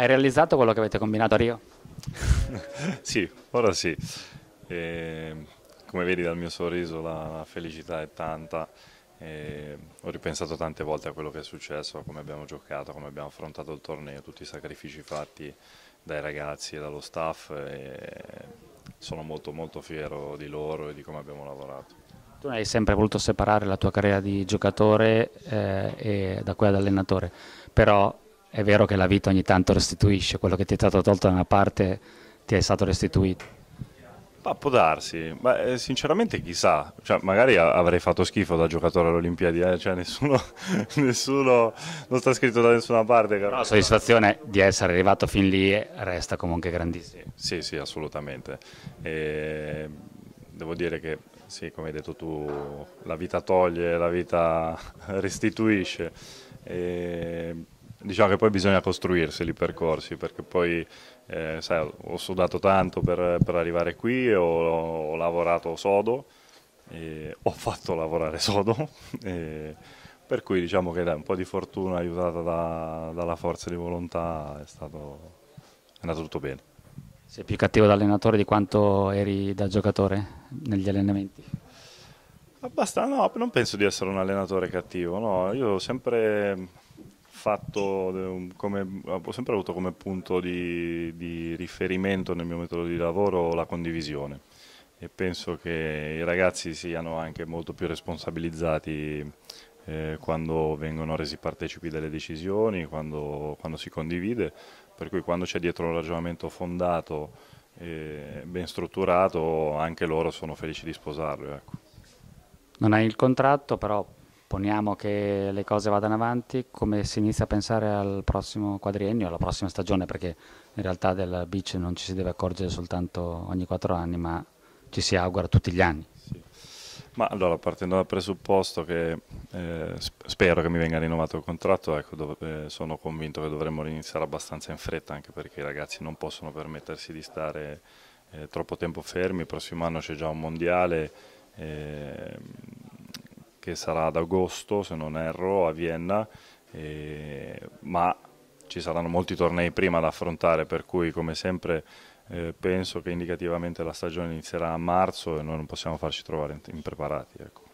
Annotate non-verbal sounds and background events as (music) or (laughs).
Hai realizzato quello che avete combinato a Rio? (laughs) sì, ora sì. E, ehm, come vedi dal mio sorriso la felicità è tanta. E ehm, ho ripensato tante volte a quello che è successo, a come abbiamo giocato, a come abbiamo affrontato il torneo, tutti i sacrifici fatti dai ragazzi e dallo staff. E sono molto molto fiero di loro e di come abbiamo lavorato. Tu hai sempre voluto separare la tua carriera di giocatore eh, da quella di allenatore, però è vero che la vita ogni tanto restituisce, quello che ti è stato tolto da una parte ti è stato restituito. Ma può darsi, ma eh, sinceramente chissà, cioè, magari avrei fatto schifo da giocatore alle Olimpiadi, eh? cioè, nessuno, (laughs) nessuno, non sta scritto da nessuna parte. Però la soddisfazione di essere arrivato fin lì resta comunque grandissima. Sì, sì, assolutamente. E devo dire che, sì, come hai detto tu, la vita toglie, la vita (laughs) restituisce. E Diciamo che poi bisogna costruirsi i percorsi, perché poi eh, sai, ho sudato tanto per, per arrivare qui, ho, ho lavorato sodo, ho fatto lavorare sodo, (laughs) e, per cui diciamo che dai, un po' di fortuna aiutata da, dalla forza di volontà è, stato, è andato tutto bene. Sei più cattivo da allenatore di quanto eri da giocatore negli allenamenti? Abbastanza, no, non penso di essere un allenatore cattivo, no, io sempre fatto ehm, come, ho sempre avuto come punto di, di riferimento nel mio metodo di lavoro la condivisione e penso che i ragazzi siano anche molto più responsabilizzati eh, quando vengono resi partecipi delle decisioni, quando, quando si condivide, per cui quando c'è dietro un ragionamento fondato e eh, ben strutturato anche loro sono felici di sposarlo. Ecco. Non hai il contratto però poniamo che le cose vadano avanti, come si inizia a pensare al prossimo quadriennio, alla prossima stagione, perché in realtà del beach non ci si deve accorgere soltanto ogni quattro anni, ma ci si augura tutti gli anni. Sì. Ma allora, partendo dal presupposto che eh, spero che mi venga rinnovato il contratto, ecco, eh, sono convinto che dovremmo iniziare abbastanza in fretta, anche perché i ragazzi non possono permettersi di stare eh, troppo tempo fermi, il prossimo anno c'è già un mondiale, ehm, che sarà ad agosto, se non erro, a Vienna, eh, ma ci saranno molti tornei prima da affrontare, per cui come sempre eh, penso che indicativamente la stagione inizierà a marzo e noi non possiamo farci trovare impreparati. Ecco.